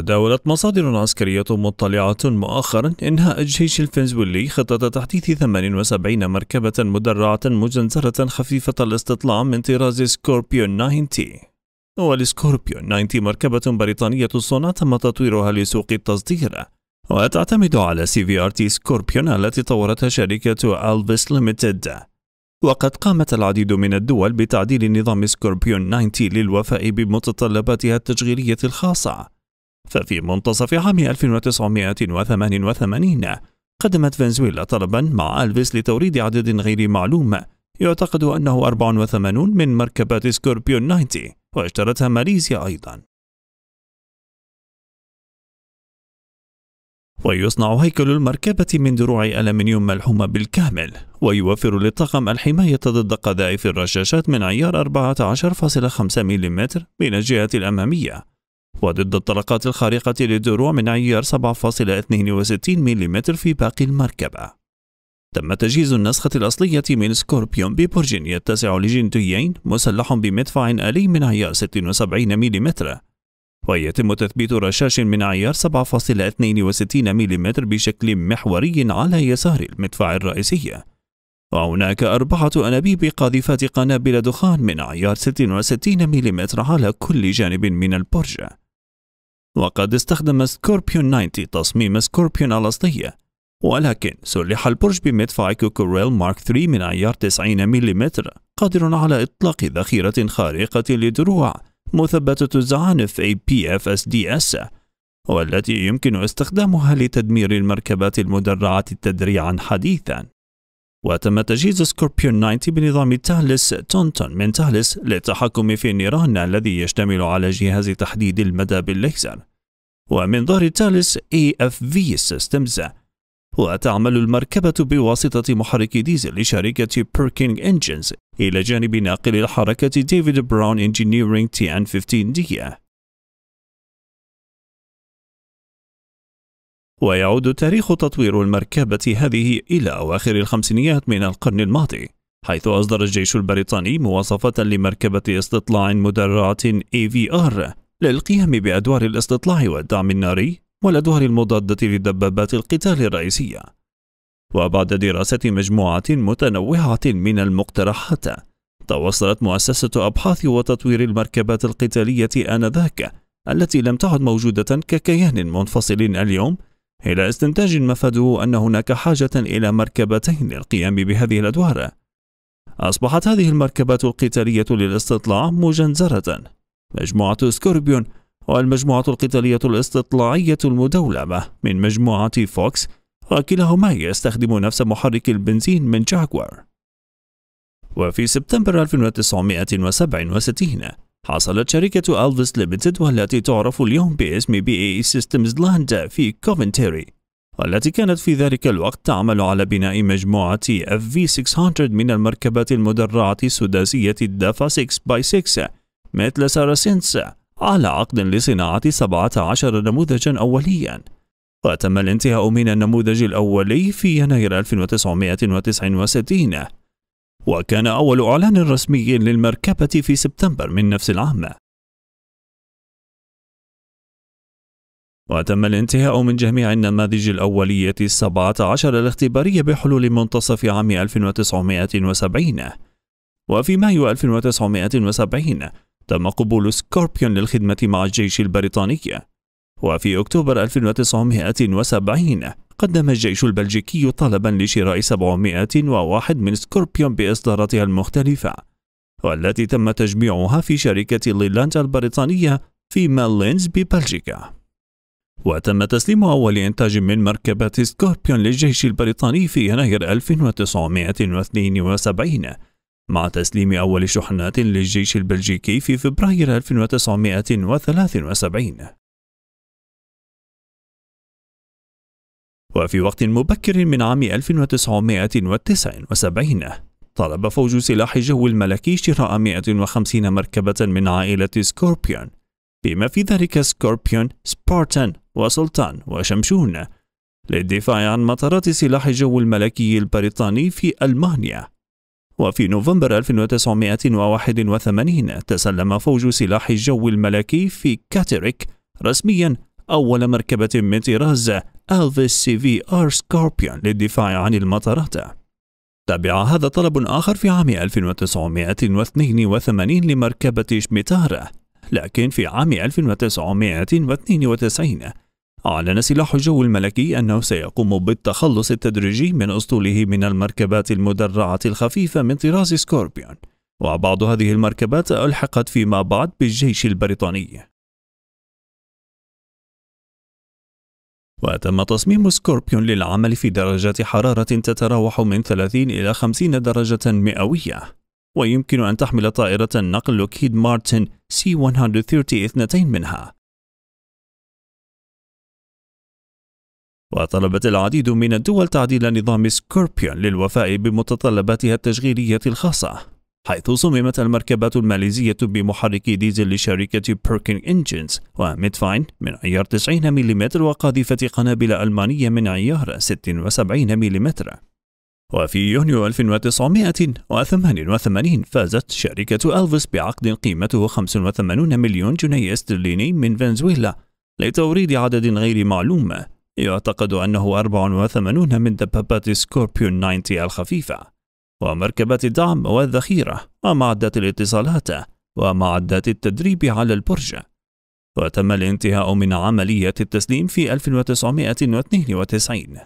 تداولت مصادر عسكرية مطلعة مؤخرا إنهاء الجيش الفنزويلي خطة تحديث 78 مركبة مدرعة مجنزرة خفيفة الاستطلاع من طراز سكوربيون 90 والسكوربيون 90 مركبة بريطانية الصنع تم تطويرها لسوق التصدير وتعتمد على سي في ار تي سكوربيون التي طورتها شركة ألفيس ليمتد وقد قامت العديد من الدول بتعديل نظام سكوربيون 90 للوفاء بمتطلباتها التشغيلية الخاصة ففي منتصف عام 1988 قدمت فنزويلا طلبا مع ألفيس لتوريد عدد غير معلوم يعتقد أنه 84 من مركبات سكوربيون 90 واشترتها ماليزيا أيضا ويصنع هيكل المركبة من دروع ألمنيوم ملحومة بالكامل ويوفر للطاقم الحماية ضد قذائف الرشاشات من عيار 14.5 ملم من الجهة الأمامية وضد الطلقات الخارقة للدروع من عيار 7.62 ملم في باقي المركبة تم تجهيز النسخة الأصلية من سكوربيون ببرج يتسع لجنتيين مسلح بمدفع آلي من عيار 76 ملم ويتم تثبيت رشاش من عيار 7.62 ملم بشكل محوري على يسار المدفع الرئيسي وهناك أربعة أنابيب قاذفات قنابل دخان من عيار 66 ملم على كل جانب من البرج وقد استخدم سكوربيون 90 تصميم سكوربيون الأصلية ولكن سلح البرج بمدفع كوكوريل مارك 3 من عيار 90 ملم قادر على إطلاق ذخيرة خارقة لدروع مثبتة الزعانف APFSDS والتي يمكن استخدامها لتدمير المركبات المدرعة تدريعا حديثا وتم تجهيز سكوربيون 90 بنظام تالس تونتون من تالس للتحكم في النيران الذي يشتمل على جهاز تحديد المدى بالليزر ومنظار الثالث AFV Systems وتعمل المركبة بواسطة محرك ديزل لشركة بيركينج انجنز إلى جانب ناقل الحركة ديفيد براون انجينيرينج تي ان 15 دي ويعود تاريخ تطوير المركبة هذه إلى أواخر الخمسينيات من القرن الماضي حيث أصدر الجيش البريطاني مواصفة لمركبة استطلاع مدرعة AVR للقيام بأدوار الاستطلاع والدعم الناري والأدوار المضادة لدبابات القتال الرئيسية وبعد دراسة مجموعة متنوعة من المقترحات توصلت مؤسسة أبحاث وتطوير المركبات القتالية آنذاك التي لم تعد موجودة ككيان منفصل اليوم إلى استنتاج مفاده أن هناك حاجة إلى مركبتين للقيام بهذه الأدوار أصبحت هذه المركبات القتالية للاستطلاع مجنزرة مجموعة سكوربيون والمجموعة القتالية الاستطلاعية المدولمة من مجموعة فوكس وكلاهما يستخدم نفس محرك البنزين من جاكوار وفي سبتمبر 1967 حصلت شركة ألفيس ليمتد والتي تعرف اليوم باسم بي اي سيستمز لاند في كوفنتيري والتي كانت في ذلك الوقت تعمل على بناء مجموعه اف في FV600 من المركبات المدرعة السداسية الدافا 6x6 مثل ساراسينس على عقد لصناعة 17 نموذجا أوليا وتم الانتهاء من النموذج الأولي في يناير 1969 وكان أول إعلان رسمي للمركبة في سبتمبر من نفس العام وتم الانتهاء من جميع النماذج الأولية السبعة عشر الاختبارية بحلول منتصف عام 1970 وفي مايو 1970 تم قبول سكوربيون للخدمة مع الجيش البريطاني وفي أكتوبر 1970 قدم الجيش البلجيكي طلبا لشراء 701 من سكوربيون بإصداراتها المختلفة والتي تم تجميعها في شركة ليلاند البريطانية في مالينز ببلجيكا وتم تسليم أول إنتاج من مركبات سكوربيون للجيش البريطاني في يناير 1972 مع تسليم أول شحنات للجيش البلجيكي في فبراير 1973 وفي وقت مبكر من عام 1979 طلب فوج سلاح جو الملكي شراء 150 مركبة من عائلة سكوربيون بما في ذلك سكوربيون، سبارتان وسلطان وشمشون للدفاع عن مطارات سلاح جو الملكي البريطاني في ألمانيا وفي نوفمبر 1981 تسلم فوج سلاح الجو الملكي في كاتريك رسميا أول مركبة من طراز ألفيس سي في آر سكوربيون للدفاع عن المطارات تبع هذا طلب آخر في عام 1982 لمركبة شميتارة لكن في عام 1992 أعلن سلاح الجو الملكي أنه سيقوم بالتخلص التدريجي من أسطوله من المركبات المدرعة الخفيفة من طراز سكوربيون وبعض هذه المركبات ألحقت فيما بعد بالجيش البريطاني وتم تصميم سكوربيون للعمل في درجات حرارة تتراوح من 30 إلى 50 درجة مئوية ويمكن أن تحمل طائرة نقل لوكيد مارتن سي 130 اثنتين منها وطلبت العديد من الدول تعديل نظام سكوربيون للوفاء بمتطلباتها التشغيلية الخاصة حيث صممت المركبات الماليزية بمحرك ديزل لشركة بيركن إنجنز وميدفاين من عيار 90 ملم وقاذفة قنابل ألمانية من عيار 76 ملم وفي يونيو 1988 فازت شركة ألفيس بعقد قيمته 85 مليون جنيه استرليني من فنزويلا لتوريد عدد غير معلوم يعتقد أنه 84 من دبابات سكوربيون 90 الخفيفة ومركبات الدعم والذخيرة ومعدات الاتصالات ومعدات التدريب على البرج وتم الانتهاء من عملية التسليم في 1992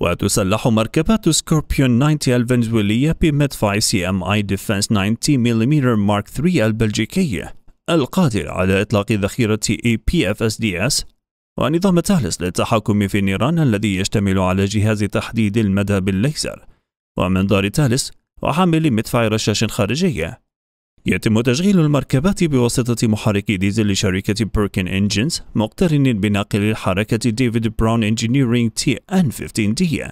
وتسلح مركبات سكوربيون 90 الفنزويلية بمدفع CMI Defense 90 ملم Mark 3 البلجيكي القادر على إطلاق ذخيرة APFSDS ونظام تالس للتحكم في النيران الذي يشتمل على جهاز تحديد المدى بالليزر ومنظار تالس وحامل مدفع رشاش خارجية يتم تشغيل المركبات بواسطة محرك ديزل لشركة بيركن إنجينز مقترن بناقل الحركة ديفيد براون انجينيرينج تي ان 15 دي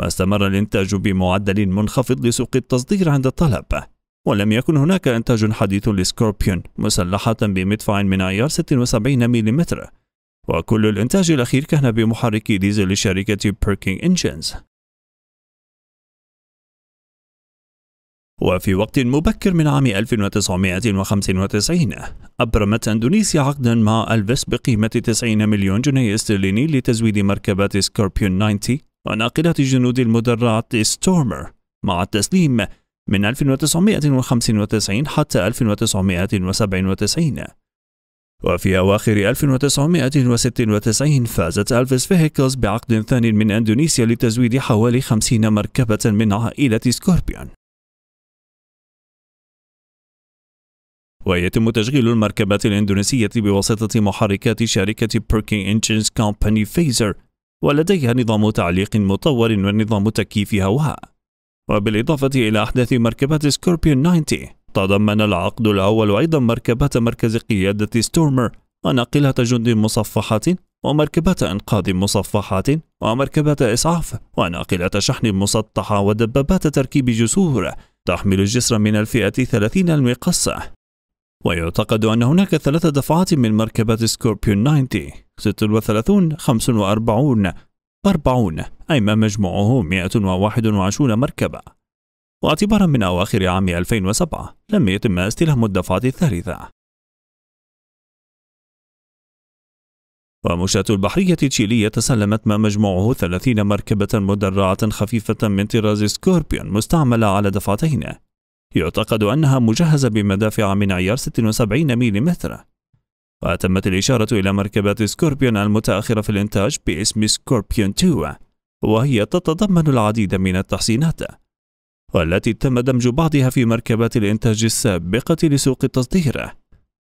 واستمر الإنتاج بمعدل منخفض لسوق التصدير عند الطلب ولم يكن هناك إنتاج حديث لسكوربيون مسلحة بمدفع من عيار 76 ملم وكل الإنتاج الأخير كان بمحرك ديزل لشركة بيركينج إنجنز وفي وقت مبكر من عام 1995 أبرمت أندونيسيا عقدا مع ألفيس بقيمة 90 مليون جنيه استرليني لتزويد مركبات سكوربيون 90 وناقلات جنود المدرعة ستورمر مع التسليم من 1995 حتى 1997 وفي أواخر 1996 فازت ألفيس فيهيكلز بعقد ثاني من أندونيسيا لتزويد حوالي 50 مركبة من عائلة سكوربيون ويتم تشغيل المركبات الإندونيسية بواسطة محركات شركة بيركي إنجينز كومباني فيزر ولديها نظام تعليق مطور ونظام تكييف هواء وبالإضافة إلى أحداث مركبات سكوربيون 90 تضمن العقد الأول أيضا مركبات مركز قيادة ستورمر وناقلة جند مصفحات ومركبات إنقاذ مصفحات ومركبات إسعاف وناقلة شحن مسطحة ودبابات تركيب جسور تحمل الجسر من الفئة 30 المقصة ويعتقد أن هناك ثلاث دفعات من مركبات سكوربيون 90 36 45 40 ما مجموعه 121 مركبة واعتبارا من أواخر عام 2007 لم يتم استلام الدفعة الثالثة ومشاة البحرية التشيلية تسلمت ما مجموعه 30 مركبة مدرعة خفيفة من طراز سكوربيون مستعملة على دفعتين يعتقد أنها مجهزة بمدافع من عيار 76 ملم وتمت الإشارة إلى مركبات سكوربيون المتأخرة في الإنتاج باسم سكوربيون 2 وهي تتضمن العديد من التحسينات والتي تم دمج بعضها في مركبات الإنتاج السابقة لسوق التصدير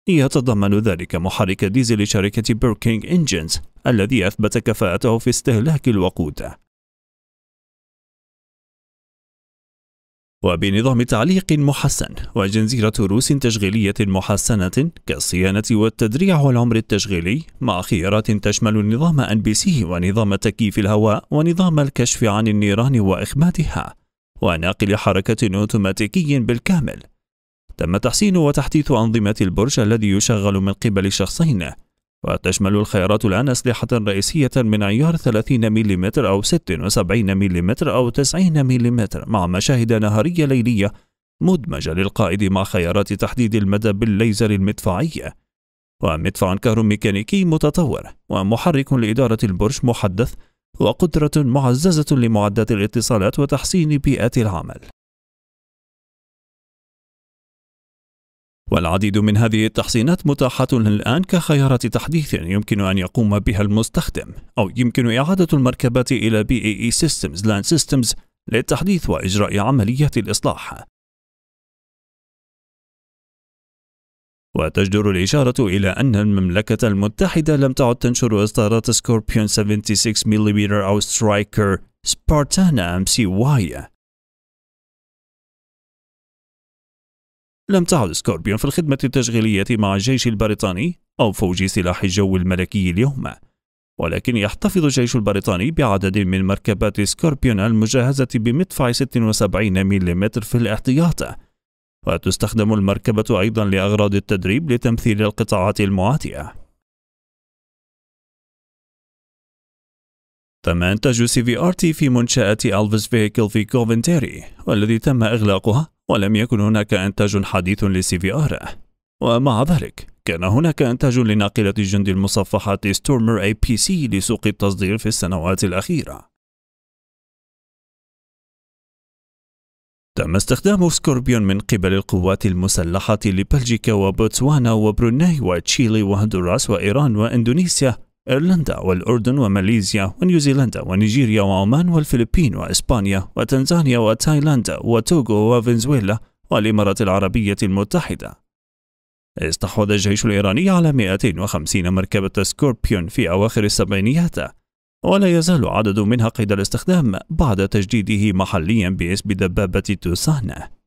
يتضمن ذلك محرك ديزل لشركة بيركينج إنجينز الذي أثبت كفاءته في استهلاك الوقود وبنظام تعليق محسن وجنزيرة روس تشغيلية محسنة كالصيانة والتدريع والعمر التشغيلي مع خيارات تشمل نظام أن بي سي ونظام تكييف الهواء ونظام الكشف عن النيران وإخماتها وناقل حركة أوتوماتيكي بالكامل تم تحسين وتحديث أنظمة البرج الذي يشغل من قبل شخصين وتشمل الخيارات الآن أسلحة رئيسية من عيار 30 ملم أو 76 ملم أو 90 ملم مع مشاهد نهارية ليلية مدمجة للقائد مع خيارات تحديد المدى بالليزر المدفعي ومدفع كهروميكانيكي متطور ومحرك لإدارة البرج محدث وقدرة معززة لمعدات الاتصالات وتحسين بيئات العمل والعديد من هذه التحسينات متاحة الآن كخيارات تحديث يمكن أن يقوم بها المستخدم أو يمكن إعادة المركبات إلى BAE Systems Land Systems للتحديث وإجراء عملية الإصلاح وتجدر الإشارة إلى أن المملكة المتحدة لم تعد تنشر إصدارات سكوربيون 76 ملم أو سترايكر سبارتانا أم سي واي لم تعد سكوربيون في الخدمة التشغيلية مع الجيش البريطاني أو فوج سلاح الجو الملكي اليوم ولكن يحتفظ الجيش البريطاني بعدد من مركبات سكوربيون المجهزة بمدفع 76 ملم في الاحتياط وتستخدم المركبة أيضا لأغراض التدريب لتمثيل القطاعات المعاتية تم إنتاج سي في آر تي في منشأة ألفيس فيكل في كوفنتيري والذي تم إغلاقها ولم يكن هناك إنتاج حديث لسي في آر ومع ذلك كان هناك إنتاج لناقلة جند المصفحات ستورمر أي بي سي لسوق التصدير في السنوات الأخيرة تم استخدام سكوربيون من قبل القوات المسلحة لبلجيكا وبوتسوانا وبروناي وتشيلي وهندوراس وإيران وإندونيسيا إيرلندا والأردن وماليزيا ونيوزيلندا ونيجيريا وعمان والفلبين وإسبانيا وتنزانيا وتايلاندا وتوغو وفنزويلا والإمارات العربية المتحدة استحوذ الجيش الإيراني على 250 مركبة سكوربيون في أواخر السبعينيات ولا يزال عدد منها قيد الاستخدام بعد تجديده محليا باسم دبابة توسانه